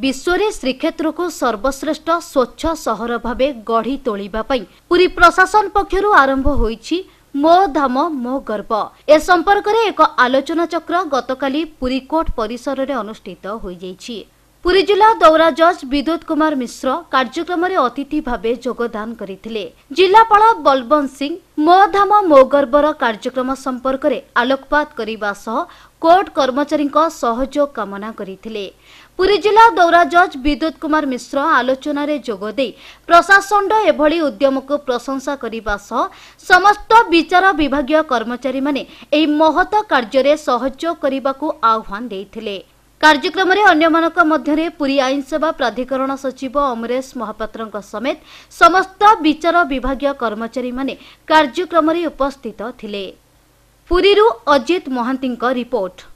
ବିଶ୍ୱରେ ଶ୍ରୀକ୍ଷେତ୍ରକୁ ସର୍ବଶ୍ରେଷ୍ଠ ସ୍ୱଚ୍ଛ ସହର ଭାବେ ଗଢ଼ି ତୋଳିବା ପାଇଁ ପୁରୀ ପ୍ରଶାସନ ପକ୍ଷରୁ ଆରମ୍ଭ ହୋଇଛି ମୋ ଧାମ ମୋ ଗର୍ବ ଏ ସମ୍ପର୍କରେ ଏକ ଆଲୋଚନାଚକ୍ର ଗତକାଲି ପୁରୀ କୋର୍ଟ ପରିସରରେ ଅନୁଷ୍ଠିତ ହୋଇଯାଇଛି पुरी जिल्ला जज विद्युत कुमार मिश्र कार्यक्रमले अतिथि भा जोगदान गरि जापा बलवन्त सिंह मोधाम मौगर्वर कार्यक्रम आलोकपात सम्पर्कले कोर्ट कर्मचारी कामना कमना पुरी जिल्ला दौरा जज विद्युत कुमार मिश्र आलोचन प्रशासन र एभरि उद्यमको प्रशंसा समस्त विचार विभाग कर्मचारी महत कार्य आह्वान गरि କାର୍ଯ୍ୟକ୍ରମରେ ଅନ୍ୟମାନଙ୍କ ମଧ୍ୟରେ ପୁରୀ ଆଇନସେବା ପ୍ରାଧିକରଣ ସଚିବ ଅମରେଶ ମହାପାତ୍ରଙ୍କ ସମେତ ସମସ୍ତ ବିଚାର ବିଭାଗୀୟ କର୍ମଚାରୀମାନେ କାର୍ଯ୍ୟକ୍ରମରେ ଉପସ୍ଥିତ ଥିଲେ ପୁରୀରୁ ଅଜିତ ମହାନ୍ତିଙ୍କ ରିପୋର୍ଟ